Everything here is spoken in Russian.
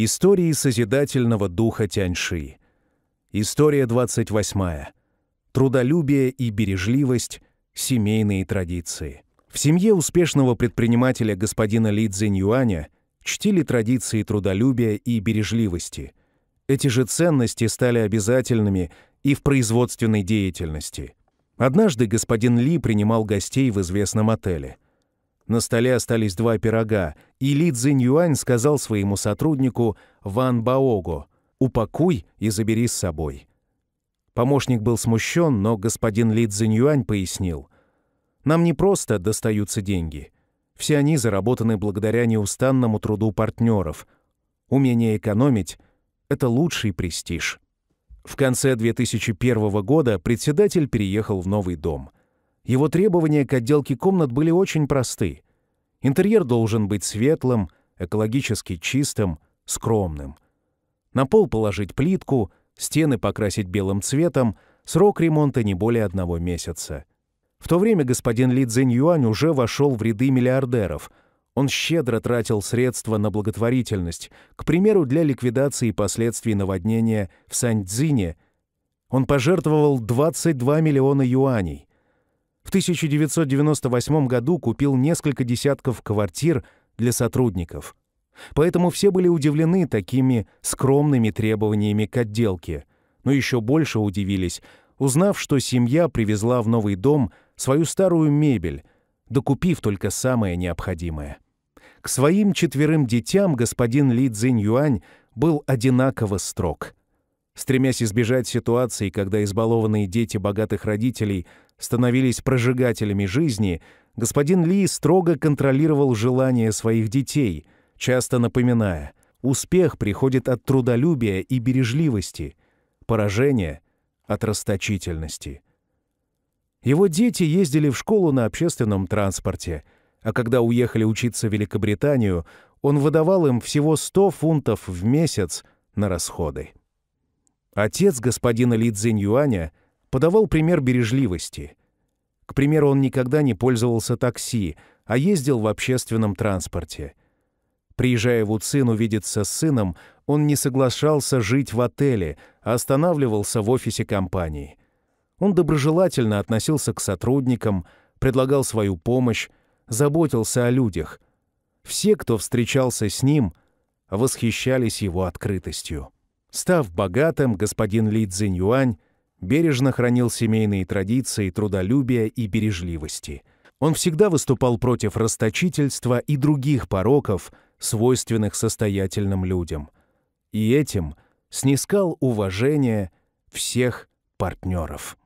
Истории созидательного духа Тяньши. История 28. Трудолюбие и бережливость. Семейные традиции. В семье успешного предпринимателя господина Ли Цзиньюаня чтили традиции трудолюбия и бережливости. Эти же ценности стали обязательными и в производственной деятельности. Однажды господин Ли принимал гостей в известном отеле – на столе остались два пирога, и Ли Цзиньюань сказал своему сотруднику Ван Баогу: «Упакуй и забери с собой». Помощник был смущен, но господин Ли Цзиньюань пояснил «Нам не просто достаются деньги. Все они заработаны благодаря неустанному труду партнеров. Умение экономить — это лучший престиж». В конце 2001 года председатель переехал в новый дом. Его требования к отделке комнат были очень просты. Интерьер должен быть светлым, экологически чистым, скромным. На пол положить плитку, стены покрасить белым цветом, срок ремонта не более одного месяца. В то время господин Ли Цзиньюань уже вошел в ряды миллиардеров. Он щедро тратил средства на благотворительность, к примеру, для ликвидации последствий наводнения в Саньцзине. Он пожертвовал 22 миллиона юаней. В 1998 году купил несколько десятков квартир для сотрудников. Поэтому все были удивлены такими скромными требованиями к отделке. Но еще больше удивились, узнав, что семья привезла в новый дом свою старую мебель, докупив только самое необходимое. К своим четверым детям господин Ли Цзинь Юань был одинаково строг стремясь избежать ситуации, когда избалованные дети богатых родителей становились прожигателями жизни, господин Ли строго контролировал желания своих детей, часто напоминая, успех приходит от трудолюбия и бережливости, поражение — от расточительности. Его дети ездили в школу на общественном транспорте, а когда уехали учиться в Великобританию, он выдавал им всего 100 фунтов в месяц на расходы. Отец господина Ли Цзинь Юаня подавал пример бережливости. К примеру, он никогда не пользовался такси, а ездил в общественном транспорте. Приезжая в Уцин увидеться с сыном, он не соглашался жить в отеле, а останавливался в офисе компании. Он доброжелательно относился к сотрудникам, предлагал свою помощь, заботился о людях. Все, кто встречался с ним, восхищались его открытостью. Став богатым, господин Ли Цзиньюань бережно хранил семейные традиции трудолюбия и бережливости. Он всегда выступал против расточительства и других пороков, свойственных состоятельным людям. И этим снискал уважение всех партнеров.